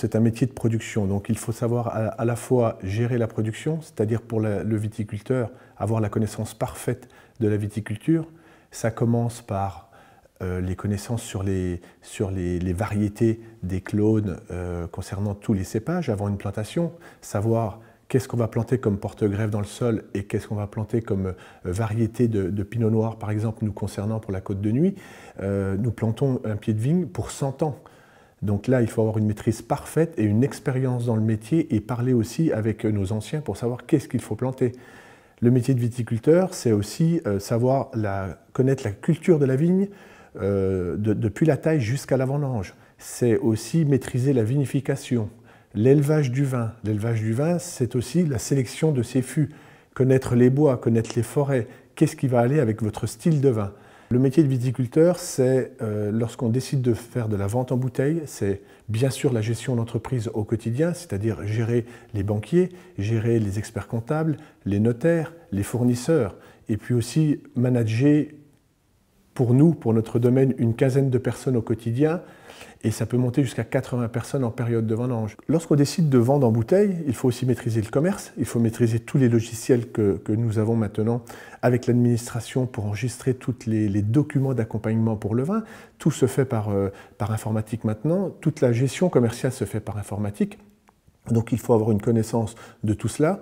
C'est un métier de production, donc il faut savoir à, la fois gérer la production, c'est-à-dire pour le viticulteur, avoir la connaissance parfaite de la viticulture. Ça commence par euh, les connaissances sur les, sur les, variétés des clones euh, concernant tous les cépages avant une plantation, savoir qu'est-ce qu'on va planter comme porte-grève dans le sol et qu'est-ce qu'on va planter comme euh, variété de, pinot noir, par exemple, nous concernant pour la côte de nuit. nous plantons un pied de vigne pour 100 ans. Donc là, il faut avoir une maîtrise parfaite et une expérience dans le métier et parler aussi avec nos anciens pour savoir qu'est-ce qu'il faut planter. Le métier de viticulteur, c'est aussi euh, savoir connaître la culture de la vigne euh, depuis la taille jusqu'à l'avant-ange. C'est aussi maîtriser la vinification, l'élevage du vin. L'élevage du vin, c'est aussi la sélection de ses fûts, connaître les bois, connaître les forêts, qu'est-ce qui va aller avec votre style de vin. Le métier de viticulteur, c'est euh, lorsqu'on décide de faire de la vente en bouteille, c'est bien sûr la gestion l'entreprise au quotidien, c'est-à-dire gérer les banquiers, gérer les experts comptables, les notaires, les fournisseurs, et puis aussi manager pour nous, pour notre domaine, une quinzaine de personnes au quotidien, et ça peut monter jusqu'à 80 personnes en période de vendange. Lorsqu'on décide de vendre en bouteille, il faut aussi maîtriser le commerce, il faut maîtriser tous les logiciels que, nous avons maintenant avec l'administration pour enregistrer tous les, documents d'accompagnement pour le vin. Tout se fait par, euh, par informatique maintenant, toute la gestion commerciale se fait par informatique. Donc il faut avoir une connaissance de tout cela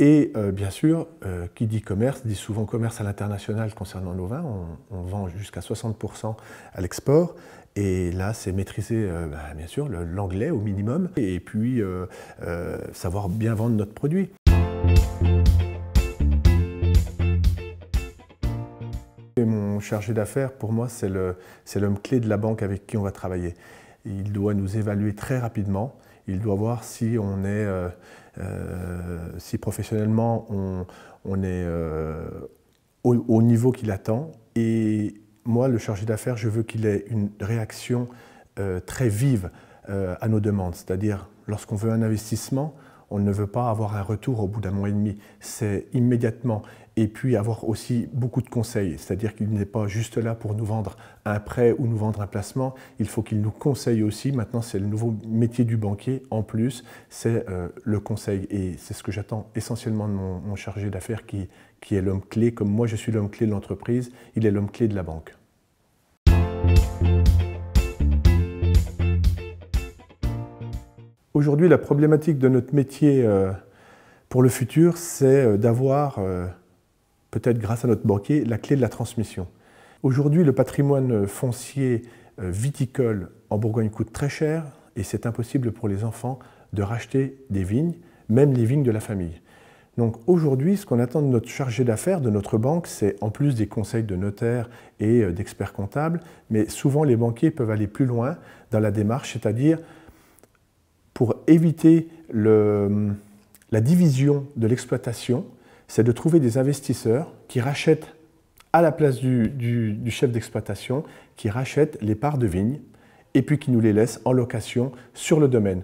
et euh, bien sûr, euh, qui dit commerce, dit souvent commerce à l'international concernant nos vins. On, vend jusqu'à 60% à l'export. Et là, c'est maîtriser, euh, bah, bien sûr, l'anglais au minimum. Et puis, savoir bien vendre notre produit. mon chargé d'affaires, pour moi, c'est l'homme clé de la banque avec qui on va travailler. Il doit nous évaluer très rapidement il doit voir si on euh, euh, si professionnellement on, est euh, au, niveau qu'il attend. Et moi, le chargé d'affaires, je veux qu'il ait une réaction très vive à nos demandes. C'est-à-dire, lorsqu'on veut un investissement, on ne veut pas avoir un retour au bout d'un mois et demi. C'est immédiatement. Et puis avoir aussi beaucoup de conseils. C'est-à-dire qu'il n'est pas juste là pour nous vendre un prêt ou nous vendre un placement. Il faut qu'il nous conseille aussi. Maintenant, c'est le nouveau métier du banquier. En plus, c'est euh, le conseil. Et c'est ce que j'attends essentiellement de mon, mon chargé d'affaires qui, qui est l'homme clé. Comme moi, je suis l'homme clé de l'entreprise, il est l'homme clé de la banque. Aujourd'hui, la problématique de notre métier euh, pour le futur, c'est euh, d'avoir, euh, peut-être grâce à notre banquier, la clé de la transmission. Aujourd'hui, le patrimoine foncier viticole en Bourgogne coûte très cher et c'est impossible pour les enfants de racheter des vignes, même les vignes de la famille. Donc aujourd'hui, ce qu'on attend de notre chargé d'affaires, de notre banque, c'est en plus des conseils de notaires et d'experts comptables, mais souvent les banquiers peuvent aller plus loin dans la démarche, c'est-à-dire pour éviter la division de l'exploitation, c'est de trouver des investisseurs qui rachètent à la place du, du chef d'exploitation, qui rachètent les parts de vigne et puis qui nous les laissent en location sur le domaine.